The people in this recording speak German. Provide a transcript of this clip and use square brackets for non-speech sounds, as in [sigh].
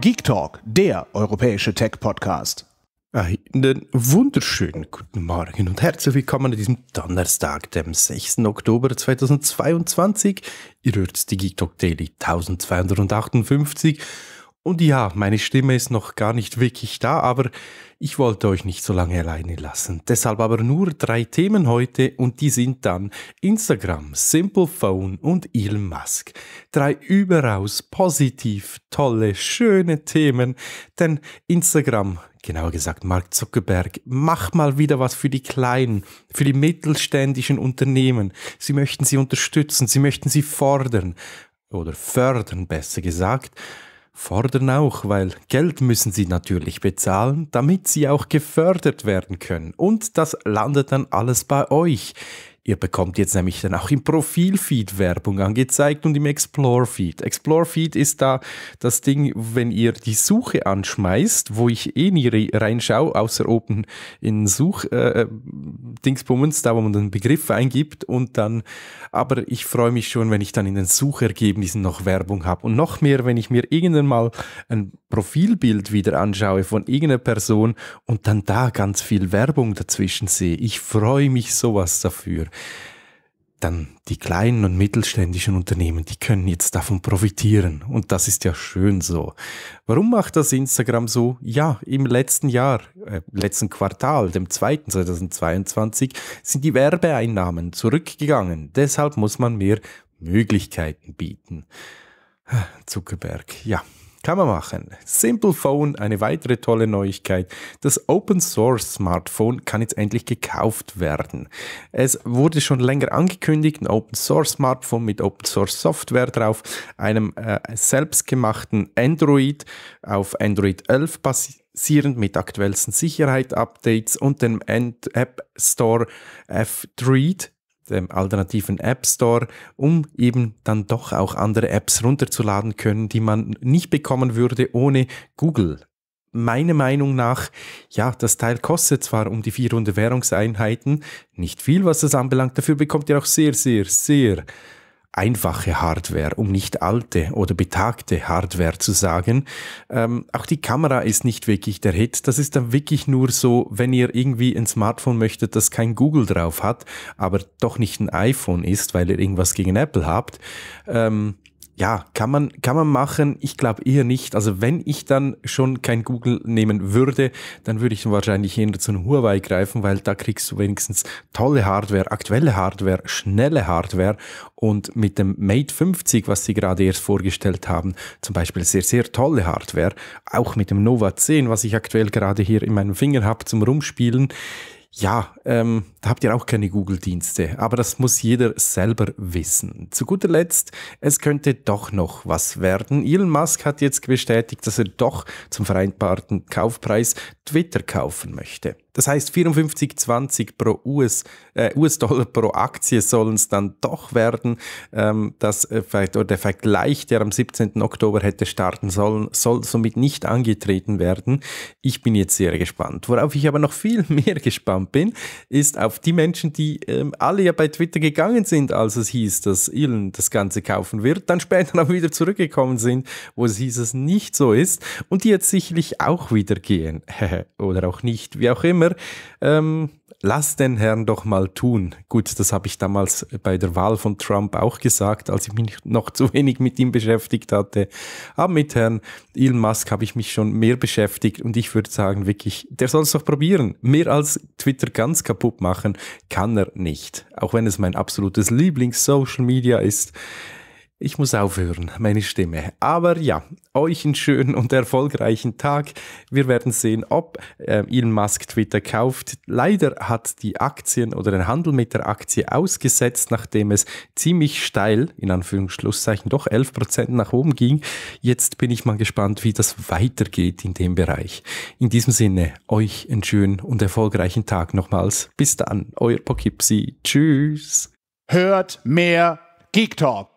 Geek Talk, der europäische Tech-Podcast. Einen wunderschönen guten Morgen und herzlich willkommen an diesem Donnerstag, dem 6. Oktober 2022. Ihr hört die Geek Talk Daily 1258 und ja, meine Stimme ist noch gar nicht wirklich da, aber ich wollte euch nicht so lange alleine lassen. Deshalb aber nur drei Themen heute und die sind dann Instagram, Simple Phone und Elon Musk. Drei überaus positiv, tolle, schöne Themen, denn Instagram, genauer gesagt Mark Zuckerberg, macht mal wieder was für die kleinen, für die mittelständischen Unternehmen. Sie möchten sie unterstützen, sie möchten sie fordern oder fördern, besser gesagt fordern auch, weil Geld müssen sie natürlich bezahlen, damit sie auch gefördert werden können. Und das landet dann alles bei euch. Ihr bekommt jetzt nämlich dann auch im Profilfeed Werbung angezeigt und im Explore-Feed. Explore-Feed ist da das Ding, wenn ihr die Suche anschmeißt, wo ich eh nie reinschaue, außer oben in Such-Dingsbummens, äh, äh da wo man den Begriff eingibt und dann, aber ich freue mich schon, wenn ich dann in den Suchergebnissen noch Werbung habe und noch mehr, wenn ich mir irgendwann mal ein Profilbild wieder anschaue von irgendeiner Person und dann da ganz viel Werbung dazwischen sehe. Ich freue mich sowas dafür dann die kleinen und mittelständischen Unternehmen, die können jetzt davon profitieren. Und das ist ja schön so. Warum macht das Instagram so? Ja, im letzten Jahr, äh, letzten Quartal, dem zweiten 2022, sind die Werbeeinnahmen zurückgegangen. Deshalb muss man mehr Möglichkeiten bieten. Ah, Zuckerberg, ja, kann man machen. Simple Phone, eine weitere tolle Neuigkeit. Das Open Source Smartphone kann jetzt endlich gekauft werden. Es wurde schon länger angekündigt, ein Open Source Smartphone mit Open Source Software drauf, einem äh, selbstgemachten Android auf Android 11 basiert basierend mit aktuellsten Sicherheit-Updates und dem End App Store F-Treat dem ähm, alternativen App Store, um eben dann doch auch andere Apps runterzuladen können, die man nicht bekommen würde ohne Google. Meiner Meinung nach, ja, das Teil kostet zwar um die 400 Währungseinheiten, nicht viel, was das anbelangt, dafür bekommt ihr auch sehr, sehr, sehr einfache Hardware, um nicht alte oder betagte Hardware zu sagen. Ähm, auch die Kamera ist nicht wirklich der Hit. Das ist dann wirklich nur so, wenn ihr irgendwie ein Smartphone möchtet, das kein Google drauf hat, aber doch nicht ein iPhone ist, weil ihr irgendwas gegen Apple habt. Ähm, ja, kann man, kann man machen. Ich glaube eher nicht. Also wenn ich dann schon kein Google nehmen würde, dann würde ich wahrscheinlich eher zu einem Huawei greifen, weil da kriegst du wenigstens tolle Hardware, aktuelle Hardware, schnelle Hardware und mit dem Mate 50, was sie gerade erst vorgestellt haben, zum Beispiel sehr, sehr tolle Hardware. Auch mit dem Nova 10, was ich aktuell gerade hier in meinem Finger habe zum Rumspielen. Ja, ähm, da habt ihr auch keine Google-Dienste, aber das muss jeder selber wissen. Zu guter Letzt, es könnte doch noch was werden. Elon Musk hat jetzt bestätigt, dass er doch zum vereinbarten Kaufpreis Twitter kaufen möchte. Das heißt, 54,20 pro US, äh, US-Dollar pro Aktie sollen es dann doch werden. Ähm, das äh, Effekt, oder der Vergleich, der am 17. Oktober hätte starten sollen, soll somit nicht angetreten werden. Ich bin jetzt sehr gespannt. Worauf ich aber noch viel [laughs] mehr gespannt bin, ist auf die Menschen, die ähm, alle ja bei Twitter gegangen sind, als es hieß, dass Elon das Ganze kaufen wird, dann später [laughs] noch wieder zurückgekommen sind, wo es hieß, es nicht so ist und die jetzt sicherlich auch wieder gehen [laughs] oder auch nicht, wie auch immer immer, ähm, lass den Herrn doch mal tun. Gut, das habe ich damals bei der Wahl von Trump auch gesagt, als ich mich noch zu wenig mit ihm beschäftigt hatte. Aber mit Herrn Elon Musk habe ich mich schon mehr beschäftigt und ich würde sagen, wirklich, der soll es doch probieren. Mehr als Twitter ganz kaputt machen kann er nicht. Auch wenn es mein absolutes Lieblings-Social Media ist. Ich muss aufhören, meine Stimme. Aber ja, euch einen schönen und erfolgreichen Tag. Wir werden sehen, ob äh, Elon Musk Twitter kauft. Leider hat die Aktien oder den Handel mit der Aktie ausgesetzt, nachdem es ziemlich steil, in Anführungszeichen doch 11% nach oben ging. Jetzt bin ich mal gespannt, wie das weitergeht in dem Bereich. In diesem Sinne, euch einen schönen und erfolgreichen Tag nochmals. Bis dann, euer Pokipsi. Tschüss. Hört mehr Geek Talk.